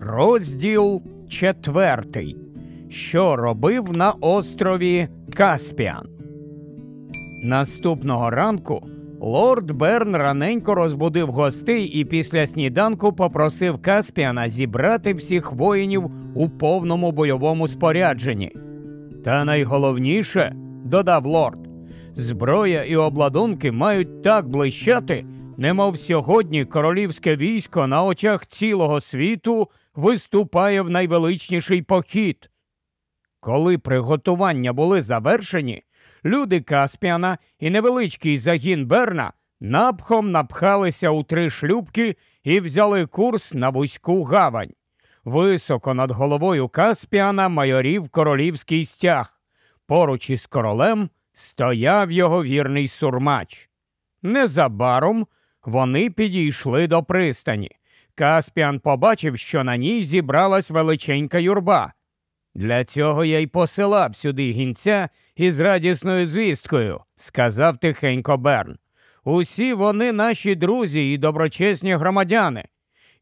Розділ четвертий. Що робив на острові Каспіан. Наступного ранку лорд Берн раненько розбудив гостей і після сніданку попросив Каспіана зібрати всіх воїнів у повному бойовому спорядженні. Та найголовніше, додав лорд, зброя і обладунки мають так блищати, немов сьогодні королівське військо на очах цілого світу виступає в найвеличніший похід. Коли приготування були завершені, люди Каспіана і невеличкий загін Берна напхом напхалися у три шлюбки і взяли курс на вузьку гавань. Високо над головою Каспіана майорів королівський стяг. Поруч із королем стояв його вірний сурмач. Незабаром вони підійшли до пристані. Каспіан побачив, що на ній зібралась величенька юрба. Для цього я й посилав сюди гінця із радісною звісткою, сказав тихенько Берн. Усі вони наші друзі і доброчесні громадяни.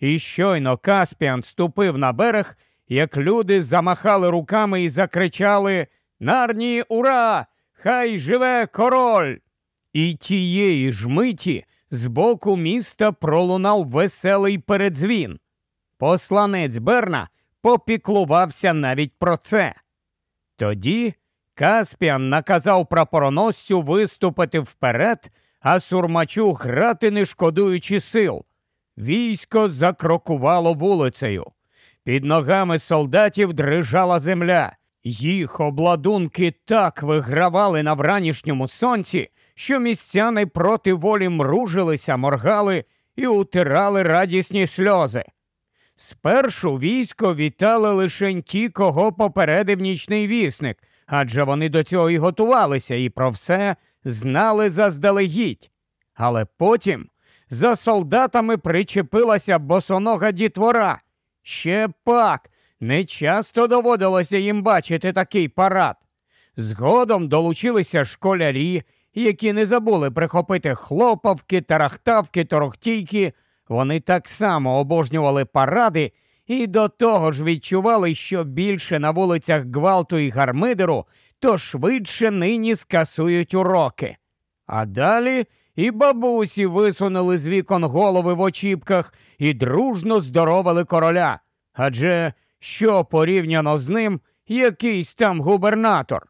І щойно Каспіан ступив на берег, як люди замахали руками і закричали Нарні, ура! Хай живе король! І тієї ж миті з боку міста пролунав веселий передзвін. Посланець Берна попіклувався навіть про це. Тоді Каспіан наказав прапороносцю виступити вперед, а сурмачу грати, не шкодуючи сил. Військо закрокувало вулицею. Під ногами солдатів дрижала земля. Їх обладунки так вигравали на вранішньому сонці, що містяни проти волі мружилися, моргали і утирали радісні сльози. Спершу військо вітали лише ті, кого попередив нічний вісник, адже вони до цього і готувалися, і про все знали заздалегідь. Але потім за солдатами причепилася босонога дітвора. Ще пак, не часто доводилося їм бачити такий парад. Згодом долучилися школярі, які не забули прихопити хлопавки, тарахтавки, торохтійки, вони так само обожнювали паради і до того ж відчували, що більше на вулицях Гвалту і Гармидеру, то швидше нині скасують уроки. А далі і бабусі висунули з вікон голови в очіпках і дружно здоровали короля. Адже що порівняно з ним якийсь там губернатор.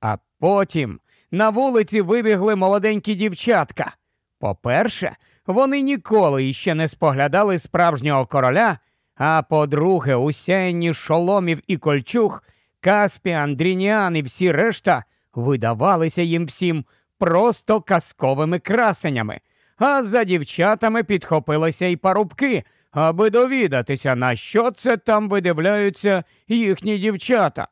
А потім на вулиці вибігли молоденькі дівчатка. По-перше, вони ніколи ще не споглядали справжнього короля. А по-друге, у шоломів і кольчуг, каспіан, дрініан і всі решта видавалися їм всім просто казковими красенями. А за дівчатами підхопилися й парубки, аби довідатися, на що це там видивляються їхні дівчата.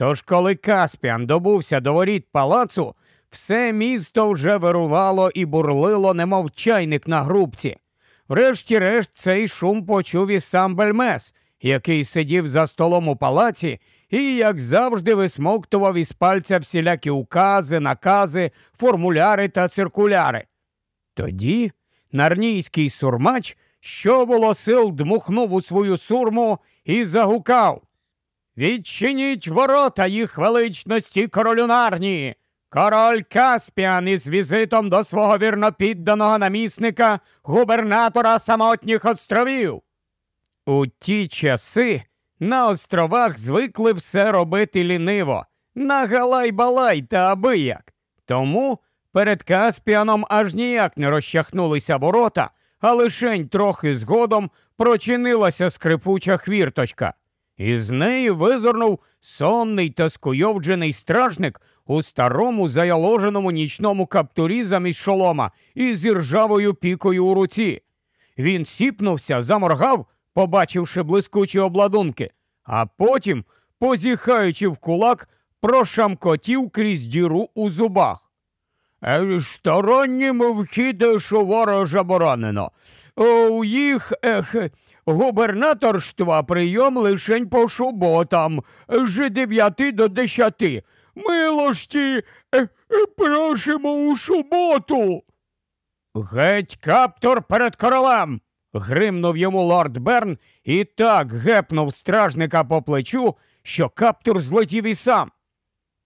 Тож, коли Каспіан добувся до воріт палацу, все місто вже вирувало і бурлило, немов чайник на грубці. Врешті-решт цей шум почув і сам Бельмес, який сидів за столом у палаці і, як завжди, висмоктував із пальця всілякі укази, накази, формуляри та циркуляри. Тоді нарнійський сурмач, що було сил, дмухнув у свою сурму і загукав. Відчиніть ворота їх величності королю Нарні! Король Каспіан із візитом до свого вірнопідданого намісника губернатора самотніх островів. У ті часи на островах звикли все робити ліниво, на галай-балай та абияк. Тому перед Каспіаном аж ніяк не розчахнулися ворота, а лишень трохи згодом прочинилася скрипуча хвірточка і з неї визирнув сонний та скуйовджений стражник у старому заяложеному нічному каптурі замість шолома і з іржавою пікою у руці. Він сіпнувся, заморгав, побачивши блискучі обладунки, а потім, позіхаючи в кулак, прошамкотів крізь діру у зубах. «Е, стороннім вхід, що ворожа боронено. Е, у їх ех, губернаторства прийом лишень по шуботам з 9 до 10. Милості е, е, просимо у шуботу. Геть каптор перед королем. гримнув йому лорд Берн і так гепнув стражника по плечу, що каптур злетів і сам.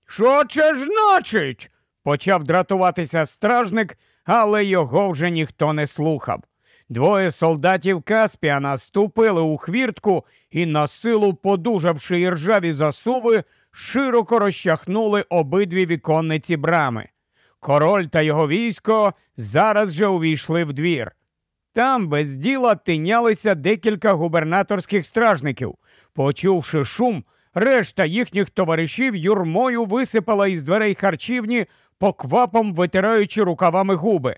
Що це значить? почав дратуватися стражник, але його вже ніхто не слухав. Двоє солдатів Каспіана ступили у хвіртку і, на силу подужавши іржаві засуви, широко розчахнули обидві віконниці брами. Король та його військо зараз же увійшли в двір. Там без діла тинялися декілька губернаторських стражників. Почувши шум, решта їхніх товаришів юрмою висипала із дверей харчівні, поквапом витираючи рукавами губи.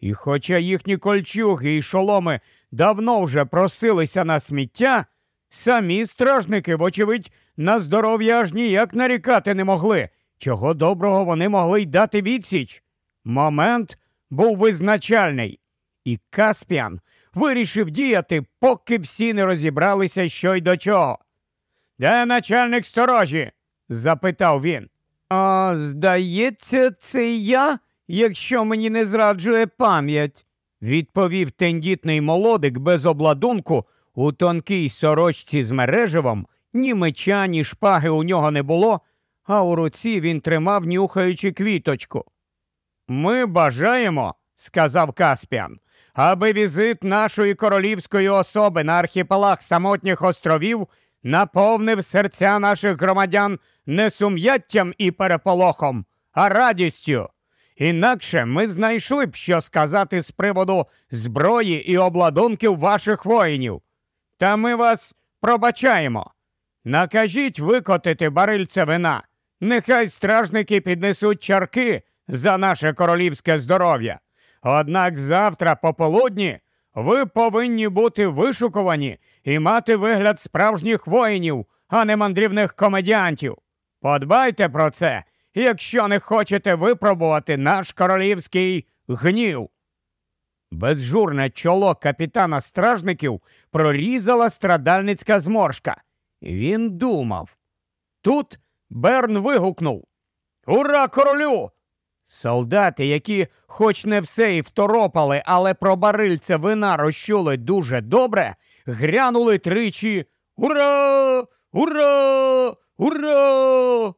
І хоча їхні кольчуги і шоломи давно вже просилися на сміття, самі стражники, вочевидь, на здоров'я аж ніяк нарікати не могли, чого доброго вони могли й дати відсіч. Момент був визначальний, і Каспіан вирішив діяти, поки всі не розібралися що й до чого. Де начальник сторожі? запитав він. А здається, це я? якщо мені не зраджує пам'ять, відповів тендітний молодик без обладунку у тонкій сорочці з мереживом, ні меча, ні шпаги у нього не було, а у руці він тримав, нюхаючи квіточку. Ми бажаємо, сказав Каспіан, аби візит нашої королівської особи на архіпелаг самотніх островів наповнив серця наших громадян не сум'яттям і переполохом, а радістю. Інакше ми знайшли б що сказати з приводу зброї і обладунків ваших воїнів. Та ми вас пробачаємо. Накажіть викотити барильце вина. Нехай стражники піднесуть чарки за наше королівське здоров'я. Однак завтра пополудні ви повинні бути вишукувані і мати вигляд справжніх воїнів, а не мандрівних комедіантів. Подбайте про це якщо не хочете випробувати наш королівський гнів. Безжурне чоло капітана стражників прорізала страдальницька зморшка. Він думав. Тут Берн вигукнув Ура, королю! Солдати, які хоч не все і второпали, але про барильце вина розчули дуже добре, грянули тричі Ура! Ура! Ура!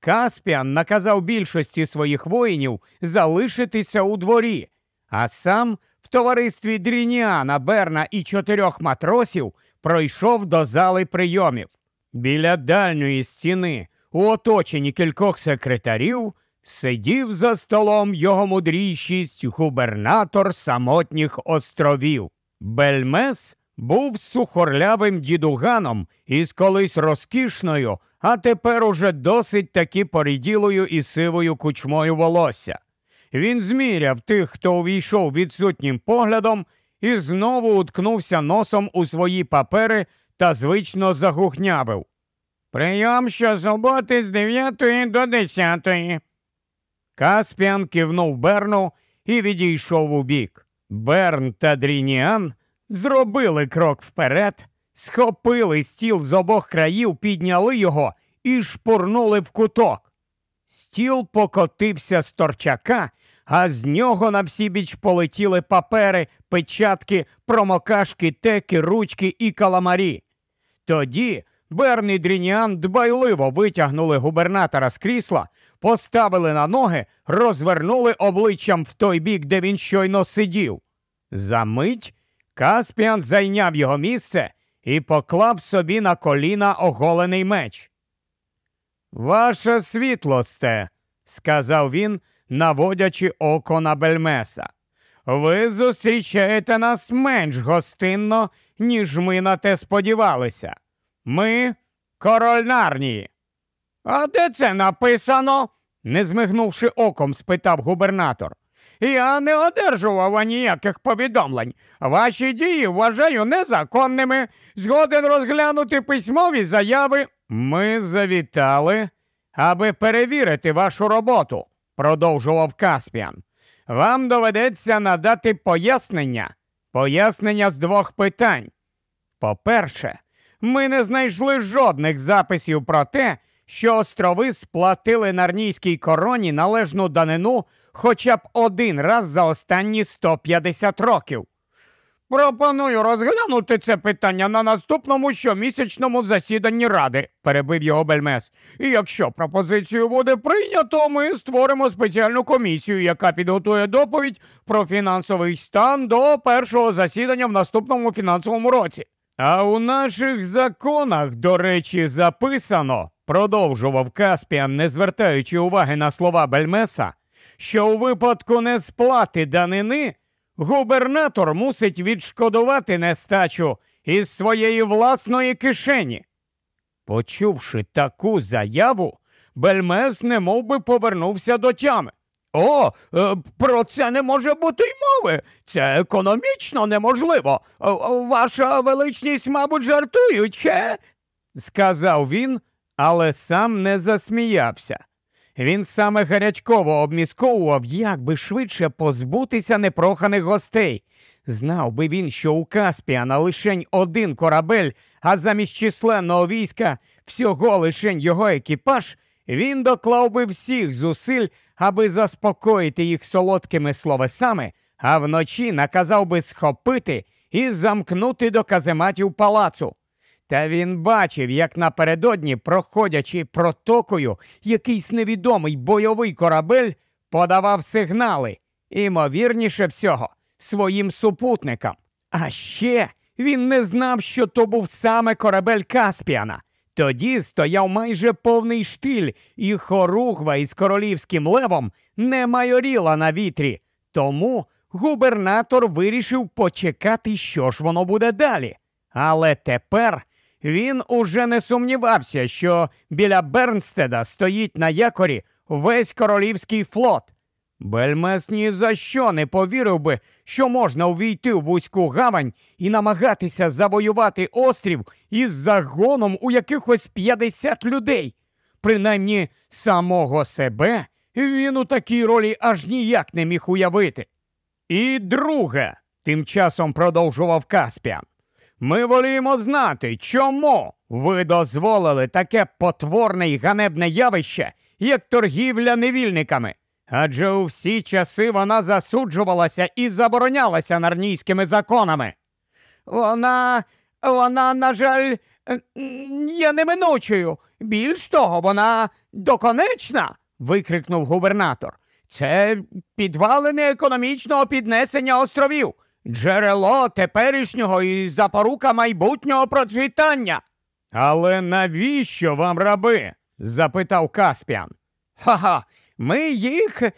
Каспіан наказав більшості своїх воїнів залишитися у дворі, а сам в товаристві Дрініана, Берна і чотирьох матросів пройшов до зали прийомів. Біля дальньої стіни, у оточенні кількох секретарів, сидів за столом його мудрійшість губернатор самотніх островів. Бельмес був сухорлявим дідуганом із колись розкішною а тепер уже досить таки поріділою і сивою кучмою волосся. Він зміряв тих, хто увійшов відсутнім поглядом, і знову уткнувся носом у свої папери та звично загухнявив. Прийом щосуботи з дев'ятої до десятої. Каспіан кивнув Берну і відійшов у бік. Берн та Дрініан зробили крок вперед, схопили стіл з обох країв, підняли його і шпурнули в куток. Стіл покотився з торчака, а з нього на всі біч полетіли папери, печатки, промокашки, теки, ручки і каламарі. Тоді Берні Дрініан дбайливо витягнули губернатора з крісла, поставили на ноги, розвернули обличчям в той бік, де він щойно сидів. За мить Каспіан зайняв його місце і поклав собі на коліна оголений меч. Ваше світлосте, сказав він, наводячи око на бельмеса. Ви зустрічаєте нас менш гостинно, ніж ми на те сподівалися. Ми король Нарнії. А де це написано? не змигнувши оком, спитав губернатор. Я не одержував ніяких повідомлень. Ваші дії вважаю незаконними. Згоден розглянути письмові заяви. Ми завітали, аби перевірити вашу роботу, продовжував Каспіан. Вам доведеться надати пояснення, пояснення з двох питань. По-перше, ми не знайшли жодних записів про те, що острови сплатили нарнійській короні належну данину хоча б один раз за останні 150 років. Пропоную розглянути це питання на наступному щомісячному засіданні ради, перебив його Бельмес. І якщо пропозицію буде прийнято, ми створимо спеціальну комісію, яка підготує доповідь про фінансовий стан до першого засідання в наступному фінансовому році. А у наших законах, до речі, записано, продовжував Каспіан, не звертаючи уваги на слова Бельмеса що у випадку несплати данини губернатор мусить відшкодувати нестачу із своєї власної кишені. Почувши таку заяву, Бельмес немов би повернувся до тями. О, е, про це не може бути й мови. Це економічно неможливо. Е, е, ваша величність, мабуть, жартують, хе? сказав він, але сам не засміявся. Він саме гарячково обмісковував, як би швидше позбутися непроханих гостей. Знав би він, що у Каспіана лишень один корабель, а замість численного війська всього лишень його екіпаж, він доклав би всіх зусиль, аби заспокоїти їх солодкими словесами, а вночі наказав би схопити і замкнути до казематів палацу. Та він бачив, як напередодні, проходячи протокою, якийсь невідомий бойовий корабель подавав сигнали, імовірніше всього, своїм супутникам. А ще він не знав, що то був саме корабель Каспіана. Тоді стояв майже повний штиль, і хоругва із королівським левом не майоріла на вітрі. Тому губернатор вирішив почекати, що ж воно буде далі. Але тепер він уже не сумнівався, що біля Бернстеда стоїть на якорі весь королівський флот. Бельмес ні за що не повірив би, що можна увійти в вузьку гавань і намагатися завоювати острів із загоном у якихось 50 людей. Принаймні самого себе він у такій ролі аж ніяк не міг уявити. І друге, тим часом продовжував Каспіан, ми воліємо знати, чому ви дозволили таке потворне і ганебне явище, як торгівля невільниками. Адже у всі часи вона засуджувалася і заборонялася нарнійськими законами. Вона, вона, на жаль, є неминучою. Більш того, вона доконечна. викрикнув губернатор. Це підвалини економічного піднесення островів джерело теперішнього і запорука майбутнього процвітання. Але навіщо вам раби? запитав Каспіан. Ха-ха, ми їх е,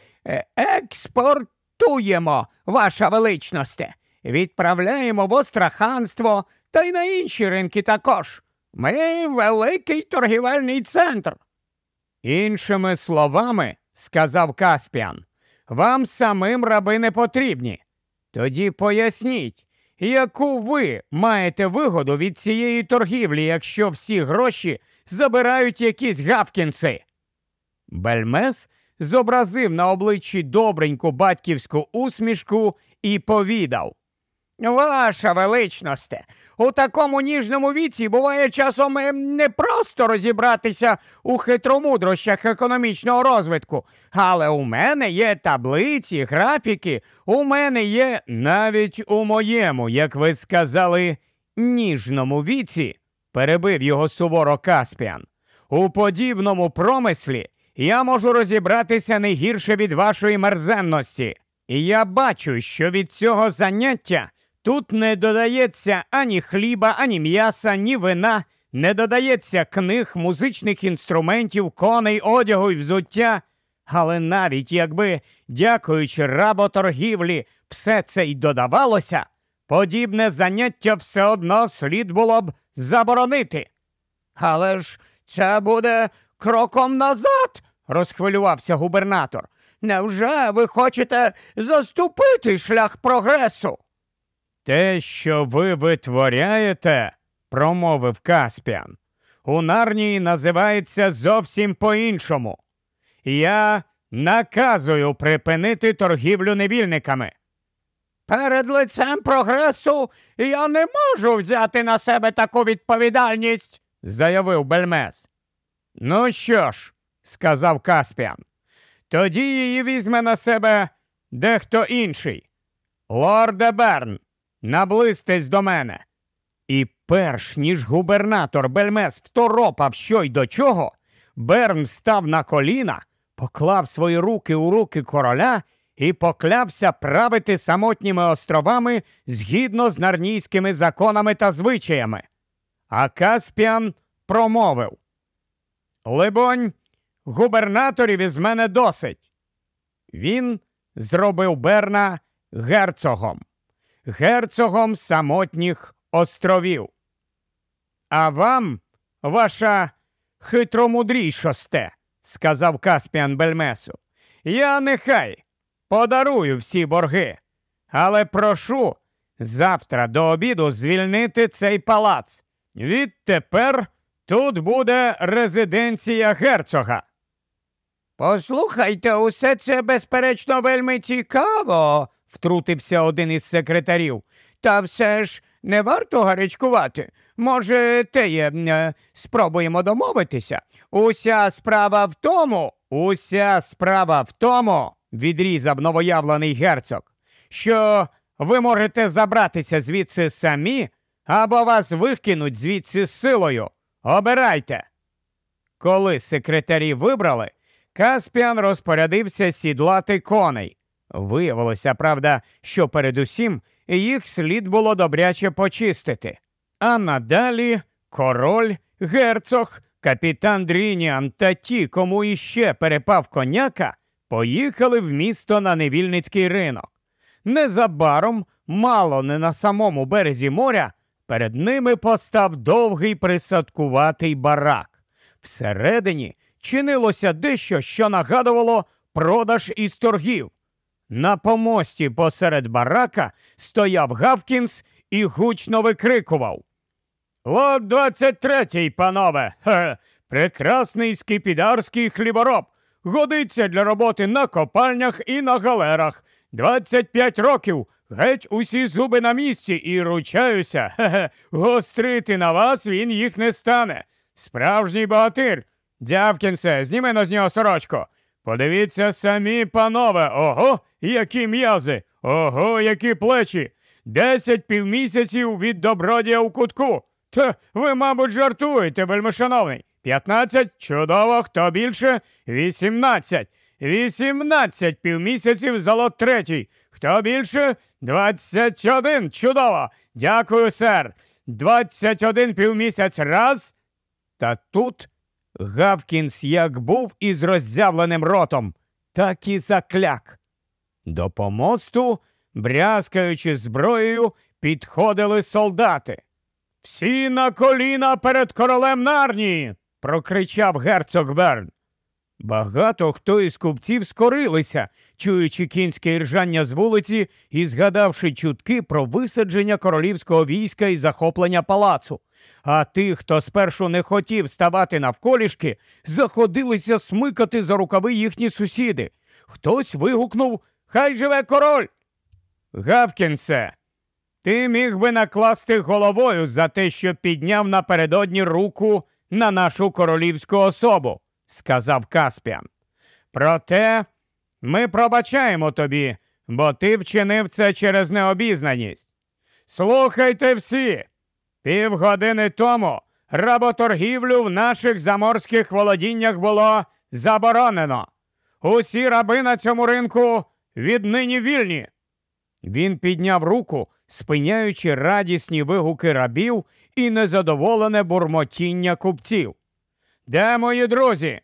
експортуємо, ваша величносте, відправляємо в остраханство та й на інші ринки також. Ми великий торгівельний центр. Іншими словами, сказав Каспіан, вам самим раби не потрібні. Тоді поясніть, яку ви маєте вигоду від цієї торгівлі, якщо всі гроші забирають якісь гавкінці? Бельмес зобразив на обличчі добреньку батьківську усмішку і повідав. Ваша величносте, у такому ніжному віці буває часом ем, не просто розібратися у хитромудрощах економічного розвитку, але у мене є таблиці, графіки, у мене є навіть у моєму, як ви сказали, ніжному віці, перебив його суворо Каспіан. У подібному промислі я можу розібратися не гірше від вашої мерзенності, і я бачу, що від цього заняття. Тут не додається ані хліба, ані м'яса, ні вина, не додається книг, музичних інструментів, коней, одягу і взуття. Але навіть якби, дякуючи работоргівлі, все це й додавалося, подібне заняття все одно слід було б заборонити. Але ж це буде кроком назад, розхвилювався губернатор. Невже ви хочете заступити шлях прогресу? Те, що ви витворяєте, промовив Каспіан, у нарнії називається зовсім по-іншому. Я наказую припинити торгівлю невільниками. Перед лицем прогресу я не можу взяти на себе таку відповідальність, заявив Бельмес. Ну що ж, сказав Каспіан, тоді її візьме на себе дехто інший. Лорде Берн наблизьтесь до мене. І перш ніж губернатор Бельмес второпав що й до чого, Берн став на коліна, поклав свої руки у руки короля і поклявся правити самотніми островами згідно з нарнійськими законами та звичаями. А Каспіан промовив Либонь, губернаторів із мене досить. Він зробив Берна герцогом герцогом самотніх островів. А вам, ваша хитромудрійшосте, сказав Каспіан Бельмесу, я нехай подарую всі борги, але прошу завтра до обіду звільнити цей палац. Відтепер тут буде резиденція герцога. Послухайте, усе це, безперечно, вельми цікаво втрутився один із секретарів. Та все ж не варто гарячкувати. Може, те є, е, спробуємо домовитися. Уся справа в тому, уся справа в тому, відрізав новоявлений герцог, що ви можете забратися звідси самі або вас викинуть звідси силою. Обирайте. Коли секретарі вибрали, Каспіан розпорядився сідлати коней. Виявилося, правда, що передусім їх слід було добряче почистити. А надалі король, герцог, капітан Дрініан та ті, кому іще перепав коняка, поїхали в місто на невільницький ринок. Незабаром, мало не на самому березі моря, перед ними постав довгий присадкуватий барак. Всередині чинилося дещо, що нагадувало продаж із торгів. На помості посеред барака стояв Гавкінс і гучно викрикував. Лот 23, панове, Хе. прекрасний скипідарський хлібороб. Годиться для роботи на копальнях і на галерах. 25 років. Геть усі зуби на місці і ручаюся. Хе-хе, гострити на вас він їх не стане. Справжній богатир. Дзявкінсе, знімено з нього сорочку. Подивіться самі, панове, ого, які м'язи, ого, які плечі. Десять півмісяців від добродія у кутку. Та ви, мабуть, жартуєте, вельмишановний. П'ятнадцять, чудово, хто більше? Вісімнадцять. Вісімнадцять півмісяців золот третій. Хто більше? Двадцять один. Чудово. Дякую, сер. Двадцять один півмісяць раз. Та тут Гавкінс як був із роззявленим ротом, так і закляк. До помосту, брязкаючи зброєю, підходили солдати. Всі на коліна перед королем нарні! прокричав герцог Берн. Багато хто із купців скорилися, чуючи кінське іржання з вулиці і згадавши чутки про висадження королівського війська і захоплення палацу. А ті, хто спершу не хотів ставати навколішки, заходилися смикати за рукави їхні сусіди. Хтось вигукнув Хай живе король. Гавкінсе, ти міг би накласти головою за те, що підняв напередодні руку на нашу королівську особу сказав Каспіан. Проте ми пробачаємо тобі, бо ти вчинив це через необізнаність. Слухайте всі, півгодини тому работоргівлю в наших заморських володіннях було заборонено. Усі раби на цьому ринку віднині вільні. Він підняв руку, спиняючи радісні вигуки рабів і незадоволене бурмотіння купців. Де мої друзі?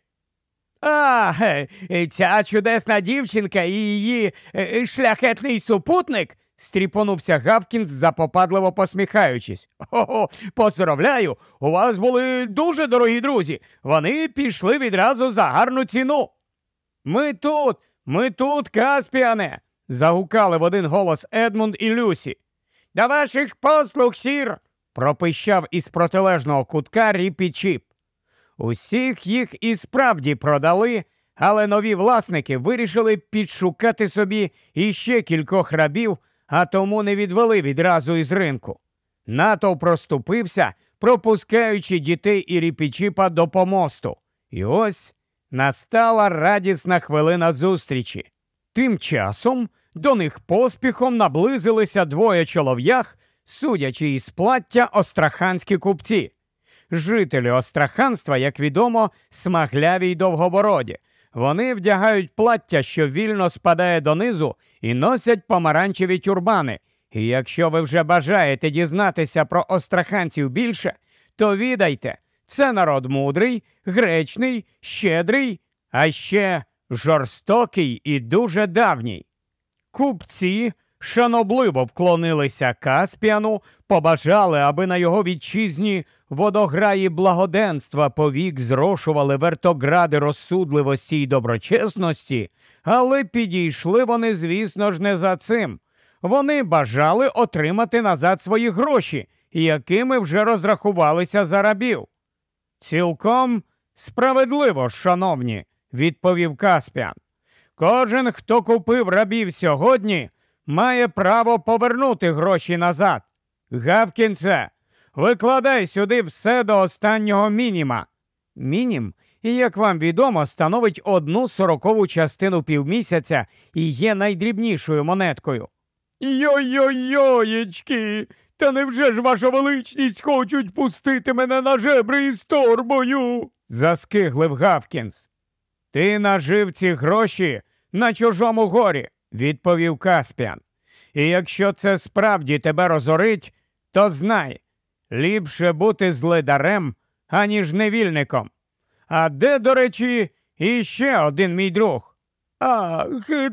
А, е, е, ця чудесна дівчинка і її е, шляхетний супутник. Стріпонувся Гавкінс, запопадливо посміхаючись. «Ого, поздравляю, у вас були дуже дорогі друзі. Вони пішли відразу за гарну ціну. Ми тут, ми тут, Каспіане. загукали в один голос Едмунд і Люсі. До ваших послуг, сір, пропищав із протилежного кутка ріпі Чіп. Усіх їх і справді продали, але нові власники вирішили підшукати собі іще кількох рабів, а тому не відвели відразу із ринку. Натов проступився, пропускаючи дітей і ріпічіпа до помосту. І ось настала радісна хвилина зустрічі. Тим часом до них поспіхом наблизилися двоє чолов'ях, судячи із плаття остраханські купці жителі Остраханства, як відомо, смагляві й довгобороді. Вони вдягають плаття, що вільно спадає донизу, і носять помаранчеві тюрбани. І якщо ви вже бажаєте дізнатися про остраханців більше, то відайте, це народ мудрий, гречний, щедрий, а ще жорстокий і дуже давній. Купці шанобливо вклонилися Каспіану, побажали, аби на його вітчизні водограї благоденства повік зрошували вертогради розсудливості й доброчесності, але підійшли вони, звісно ж, не за цим. Вони бажали отримати назад свої гроші, якими вже розрахувалися за рабів. Цілком справедливо, шановні, відповів Каспіан. Кожен, хто купив рабів сьогодні, має право повернути гроші назад. Гавкінце, викладай сюди все до останнього мініма. Мінім, як вам відомо, становить одну сорокову частину півмісяця і є найдрібнішою монеткою. Йо-йо-йоєчки, та невже ж ваша величність хочуть пустити мене на жебри із торбою? заскиглив Гавкінс. Ти нажив ці гроші на чужому горі відповів Каспіан. І якщо це справді тебе розорить, то знай, ліпше бути злидарем, аніж невільником. А де, до речі, іще один мій друг? Ах,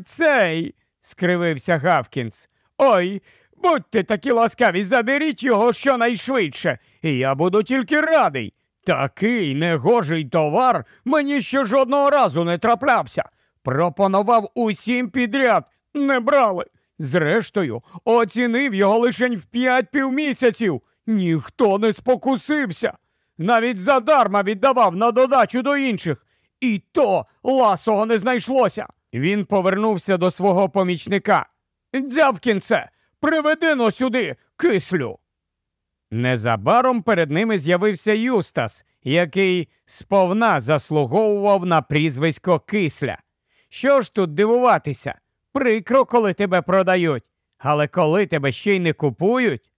цей, скривився Гавкінс. Ой, будьте такі ласкаві, заберіть його щонайшвидше, і я буду тільки радий. Такий негожий товар мені ще жодного разу не траплявся. Пропонував усім підряд, не брали. Зрештою, оцінив його лишень в п'ять півмісяців. Ніхто не спокусився. Навіть задарма віддавав на додачу до інших. І то ласого не знайшлося. Він повернувся до свого помічника. Дзявкінце, приведи но сюди, кислю. Незабаром перед ними з'явився Юстас, який сповна заслуговував на прізвисько кисля. Що ж тут дивуватися? Прикро, коли тебе продають, але коли тебе ще й не купують.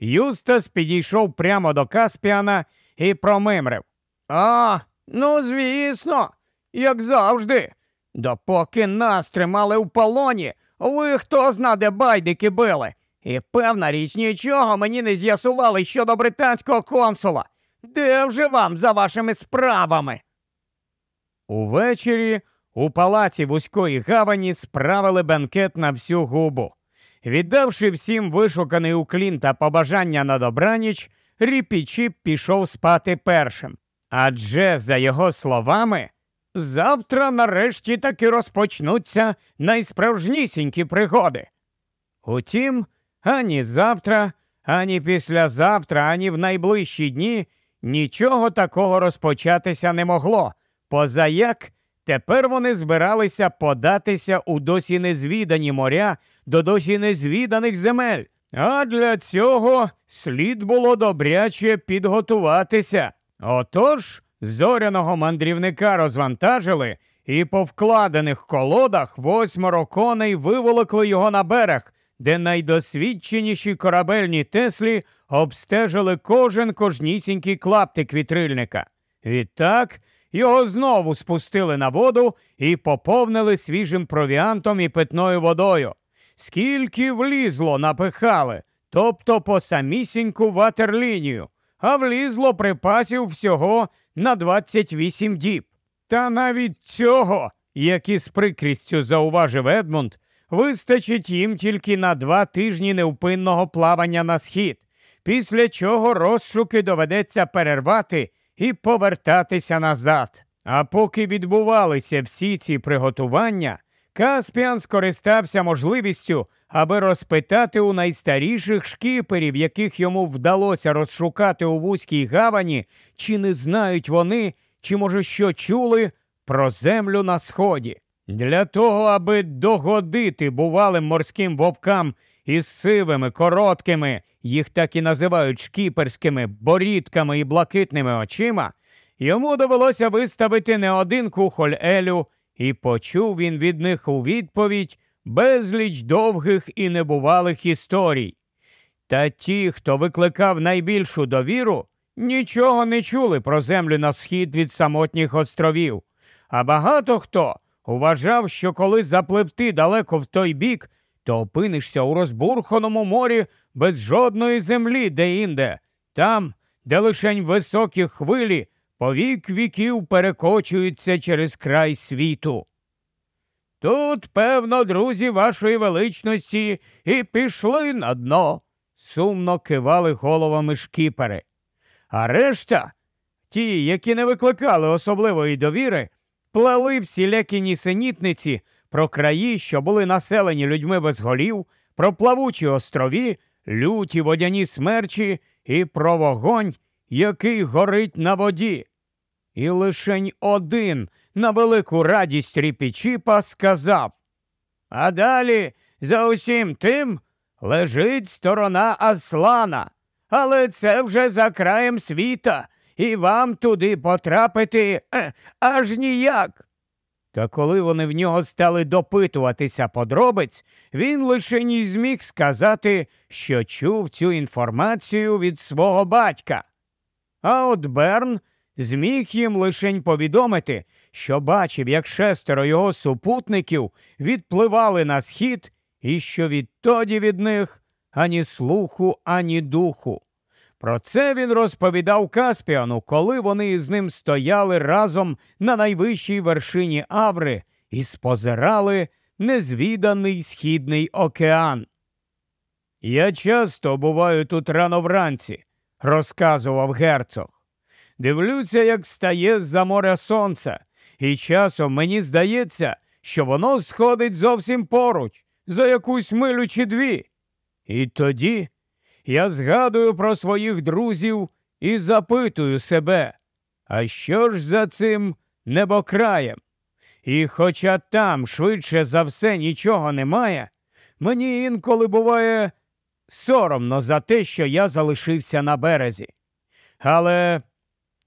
Юстас підійшов прямо до Каспіана і промимрив. А, ну, звісно, як завжди. Допоки нас тримали в полоні, ви хто зна, де байдики били. І певна річ нічого мені не з'ясували щодо британського консула. Де вже вам за вашими справами? Увечері у палаці вузької гавані справили бенкет на всю губу. Віддавши всім вишуканий уклін та побажання на добраніч, ріпічіп пішов спати першим. Адже, за його словами, завтра нарешті таки розпочнуться найсправжнісінькі пригоди. Утім, ані завтра, ані післязавтра, ані в найближчі дні нічого такого розпочатися не могло, поза як Тепер вони збиралися податися у досі незвідані моря до досі незвіданих земель, а для цього слід було добряче підготуватися. Отож, зоряного мандрівника розвантажили, і по вкладених колодах восьмеро коней виволокли його на берег, де найдосвідченіші корабельні теслі обстежили кожен кожнісінький клаптик вітрильника. Відтак його знову спустили на воду і поповнили свіжим провіантом і питною водою. Скільки влізло, напихали, тобто по самісіньку ватерлінію, а влізло припасів всього на 28 діб. Та навіть цього, як із прикрістю зауважив Едмунд, вистачить їм тільки на два тижні невпинного плавання на схід, після чого розшуки доведеться перервати і повертатися назад. А поки відбувалися всі ці приготування, Каспіан скористався можливістю, аби розпитати у найстаріших шкіперів, яких йому вдалося розшукати у вузькій гавані, чи не знають вони, чи, може, що чули про землю на сході. Для того, аби догодити бувалим морським вовкам із сивими, короткими, їх так і називають шкіперськими борідками і блакитними очима, йому довелося виставити не один кухоль Елю, і почув він від них у відповідь безліч довгих і небувалих історій. Та ті, хто викликав найбільшу довіру, нічого не чули про землю на схід від самотніх островів. А багато хто вважав, що коли запливти далеко в той бік, то опинишся у розбурханому морі без жодної землі деінде, там, де лишень високі хвилі, повік віків перекочуються через край світу. Тут, певно, друзі вашої величності і пішли на дно, сумно кивали головами шкіпери. А решта, ті, які не викликали особливої довіри, плали всілякі нісенітниці про краї, що були населені людьми без голів, про плавучі острові, люті водяні смерчі і про вогонь, який горить на воді. І лишень один на велику радість ріпічіпа сказав А далі за усім тим лежить сторона Аслана, але це вже за краєм світа, і вам туди потрапити е, аж ніяк. Та коли вони в нього стали допитуватися подробиць, він лише не зміг сказати, що чув цю інформацію від свого батька. А от Берн зміг їм лишень повідомити, що бачив, як шестеро його супутників відпливали на схід, і що відтоді від них ані слуху, ані духу. Про це він розповідав Каспіану, коли вони із ним стояли разом на найвищій вершині Аври і спозирали незвіданий східний океан. Я часто буваю тут рано вранці, розказував герцог. Дивлюся, як стає з за моря сонце, і часом мені здається, що воно сходить зовсім поруч, за якусь милю чи дві. І тоді я згадую про своїх друзів і запитую себе, а що ж за цим небокраєм? І хоча там швидше за все нічого немає, мені інколи буває соромно за те, що я залишився на березі. Але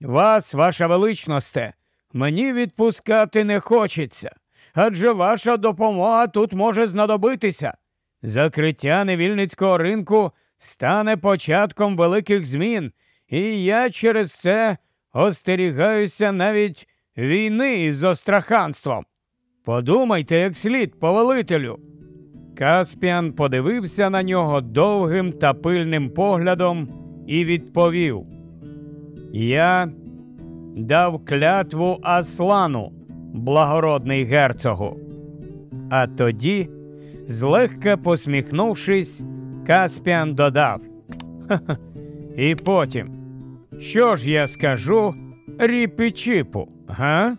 вас, ваша величносте, мені відпускати не хочеться, адже ваша допомога тут може знадобитися. Закриття невільницького ринку стане початком великих змін, і я через це остерігаюся навіть війни з остраханством. Подумайте, як слід, повелителю. Каспіан подивився на нього довгим та пильним поглядом і відповів: Я дав клятву Аслану, благородний герцогу. А тоді, злегка посміхнувшись, Каспіан додав. І потім. Що ж я скажу ріпічіпу, га?